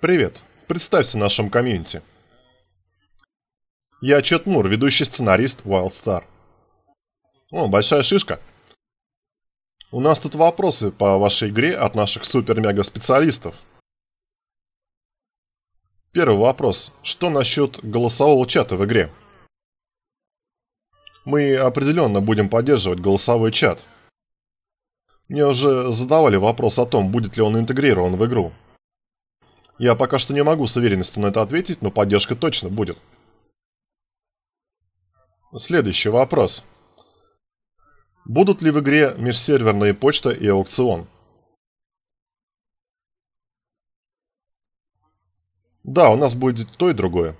Привет. Представься нашим комьюнити. Я Чет Мур, ведущий сценарист Wildstar. О, большая шишка. У нас тут вопросы по вашей игре от наших супер-мега-специалистов. Первый вопрос. Что насчет голосового чата в игре? Мы определенно будем поддерживать голосовой чат – мне уже задавали вопрос о том, будет ли он интегрирован в игру. Я пока что не могу с уверенностью на это ответить, но поддержка точно будет. Следующий вопрос. Будут ли в игре межсерверные почта и аукцион? Да, у нас будет то и другое.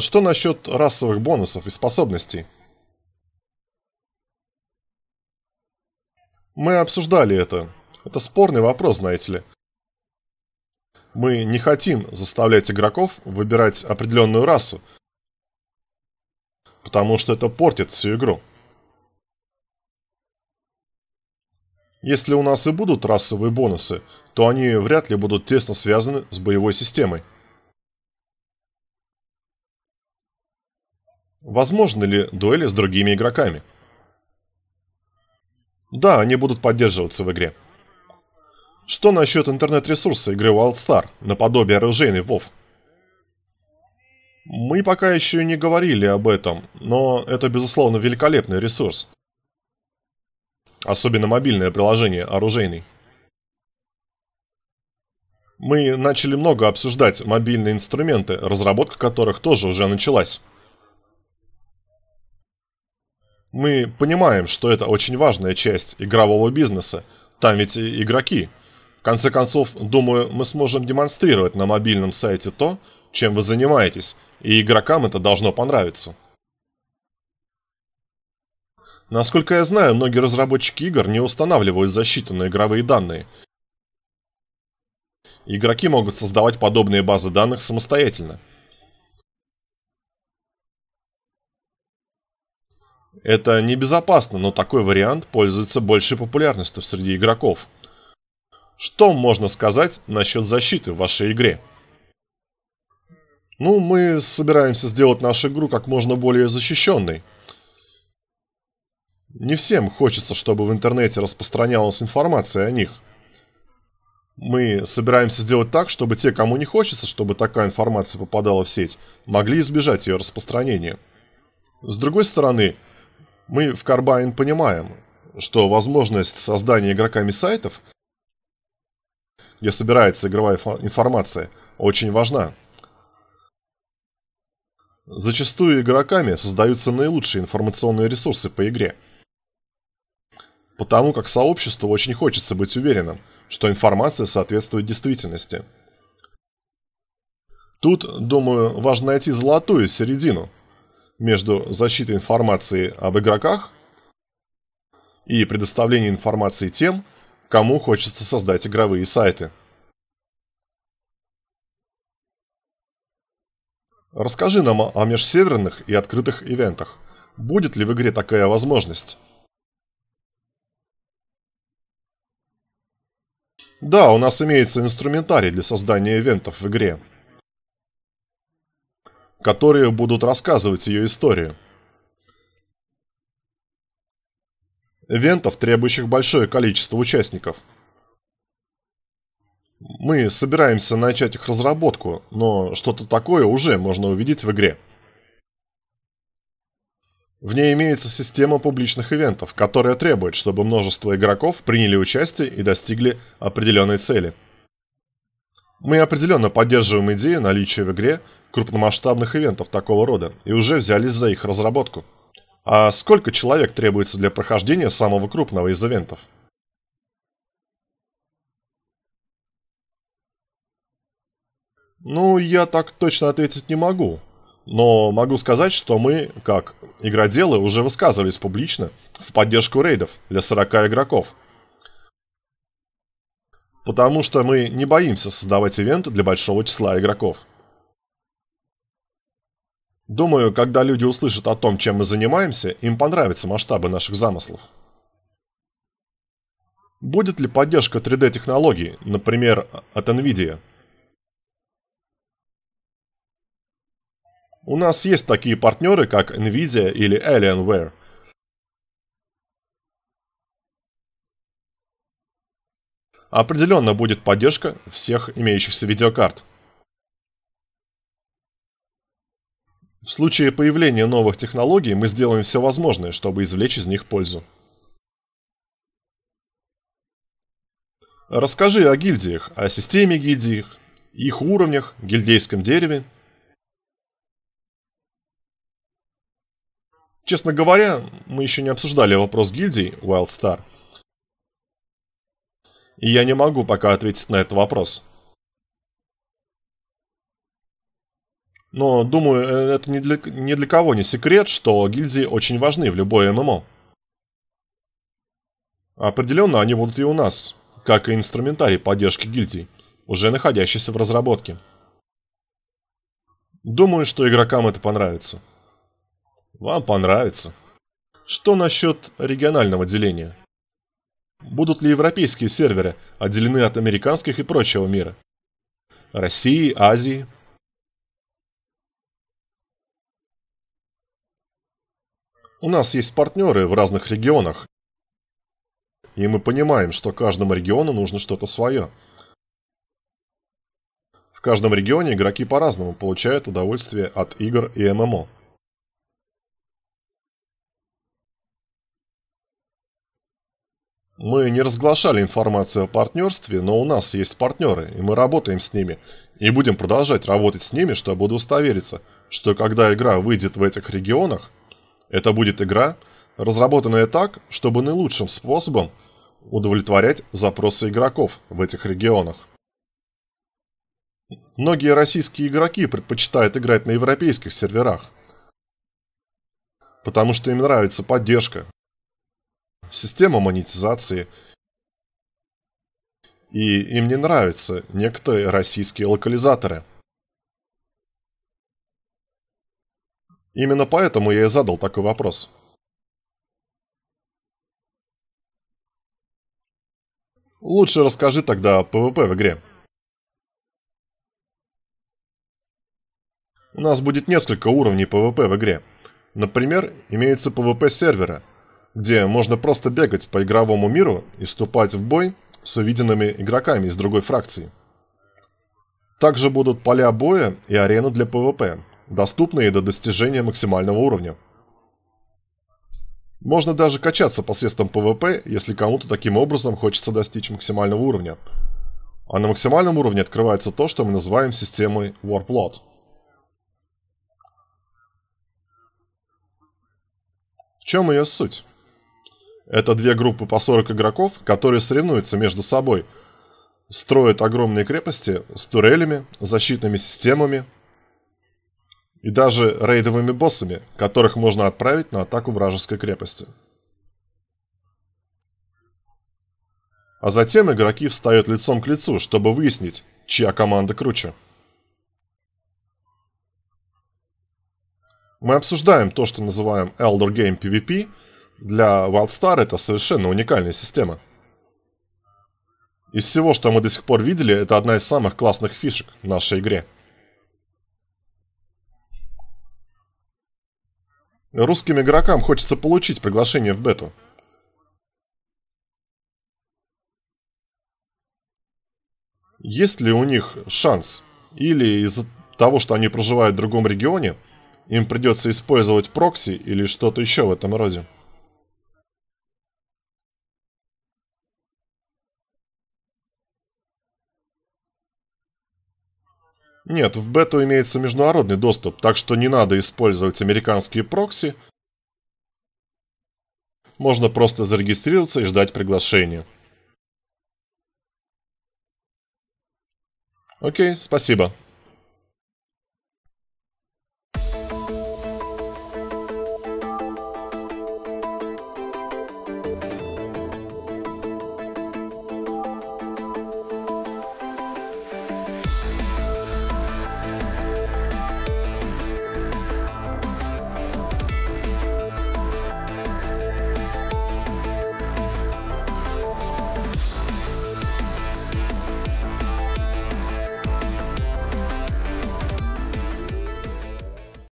Что насчет расовых бонусов и способностей? Мы обсуждали это. Это спорный вопрос, знаете ли. Мы не хотим заставлять игроков выбирать определенную расу, потому что это портит всю игру. Если у нас и будут расовые бонусы, то они вряд ли будут тесно связаны с боевой системой. Возможны ли дуэли с другими игроками? Да, они будут поддерживаться в игре. Что насчет интернет-ресурса игры WildStar, наподобие оружейный WoW? Мы пока еще не говорили об этом, но это, безусловно, великолепный ресурс. Особенно мобильное приложение оружейный. Мы начали много обсуждать мобильные инструменты, разработка которых тоже уже началась. Мы понимаем, что это очень важная часть игрового бизнеса, там ведь и игроки. В конце концов, думаю, мы сможем демонстрировать на мобильном сайте то, чем вы занимаетесь, и игрокам это должно понравиться. Насколько я знаю, многие разработчики игр не устанавливают защиту на игровые данные. Игроки могут создавать подобные базы данных самостоятельно. Это небезопасно, но такой вариант пользуется большей популярностью среди игроков. Что можно сказать насчет защиты в вашей игре? Ну, мы собираемся сделать нашу игру как можно более защищенной. Не всем хочется, чтобы в интернете распространялась информация о них. Мы собираемся сделать так, чтобы те, кому не хочется, чтобы такая информация попадала в сеть, могли избежать ее распространения. С другой стороны, мы в Карбайн понимаем, что возможность создания игроками сайтов, где собирается игровая информация, очень важна. Зачастую игроками создаются наилучшие информационные ресурсы по игре. Потому как сообществу очень хочется быть уверенным, что информация соответствует действительности. Тут, думаю, важно найти золотую середину – между защитой информации об игроках и предоставлением информации тем, кому хочется создать игровые сайты. Расскажи нам о межсеверных и открытых ивентах. Будет ли в игре такая возможность? Да, у нас имеется инструментарий для создания ивентов в игре которые будут рассказывать ее историю. Ивентов, требующих большое количество участников. Мы собираемся начать их разработку, но что-то такое уже можно увидеть в игре. В ней имеется система публичных ивентов, которая требует, чтобы множество игроков приняли участие и достигли определенной цели. Мы определенно поддерживаем идею наличия в игре крупномасштабных ивентов такого рода и уже взялись за их разработку. А сколько человек требуется для прохождения самого крупного из ивентов? Ну, я так точно ответить не могу. Но могу сказать, что мы, как игроделы, уже высказывались публично в поддержку рейдов для 40 игроков. Потому что мы не боимся создавать ивенты для большого числа игроков. Думаю, когда люди услышат о том, чем мы занимаемся, им понравятся масштабы наших замыслов. Будет ли поддержка 3D-технологий, например, от NVIDIA? У нас есть такие партнеры, как NVIDIA или Alienware. Определенно будет поддержка всех имеющихся видеокарт. В случае появления новых технологий мы сделаем все возможное, чтобы извлечь из них пользу. Расскажи о гильдиях, о системе гильдий, их уровнях, гильдейском дереве. Честно говоря, мы еще не обсуждали вопрос гильдий Wildstar. И я не могу пока ответить на этот вопрос. Но, думаю, э, это ни для, ни для кого не секрет, что гильдии очень важны в любой ММО. Определенно они будут и у нас, как и инструментарий поддержки гильдий, уже находящийся в разработке. Думаю, что игрокам это понравится. Вам понравится. Что насчет регионального деления? Будут ли европейские серверы отделены от американских и прочего мира? России, Азии, У нас есть партнеры в разных регионах, и мы понимаем, что каждому региону нужно что-то свое. В каждом регионе игроки по-разному получают удовольствие от игр и ММО. Мы не разглашали информацию о партнерстве, но у нас есть партнеры, и мы работаем с ними. И будем продолжать работать с ними, чтобы удостовериться, что когда игра выйдет в этих регионах, это будет игра, разработанная так, чтобы наилучшим способом удовлетворять запросы игроков в этих регионах. Многие российские игроки предпочитают играть на европейских серверах, потому что им нравится поддержка, система монетизации, и им не нравятся некоторые российские локализаторы – Именно поэтому я и задал такой вопрос. Лучше расскажи тогда о ПВП в игре. У нас будет несколько уровней ПВП в игре. Например, имеется ПВП сервера, где можно просто бегать по игровому миру и вступать в бой с увиденными игроками из другой фракции. Также будут поля боя и арены для ПВП, доступные до достижения максимального уровня. Можно даже качаться посредством ПВП, если кому-то таким образом хочется достичь максимального уровня. А на максимальном уровне открывается то, что мы называем системой Warplot. В чем ее суть? Это две группы по 40 игроков, которые соревнуются между собой, строят огромные крепости с турелями, защитными системами, и даже рейдовыми боссами, которых можно отправить на атаку вражеской крепости. А затем игроки встают лицом к лицу, чтобы выяснить, чья команда круче. Мы обсуждаем то, что называем Elder Game PvP. Для WildStar это совершенно уникальная система. Из всего, что мы до сих пор видели, это одна из самых классных фишек в нашей игре. Русским игрокам хочется получить приглашение в бету. Есть ли у них шанс? Или из-за того, что они проживают в другом регионе, им придется использовать прокси или что-то еще в этом роде? Нет, в бету имеется международный доступ, так что не надо использовать американские прокси. Можно просто зарегистрироваться и ждать приглашения. Окей, спасибо.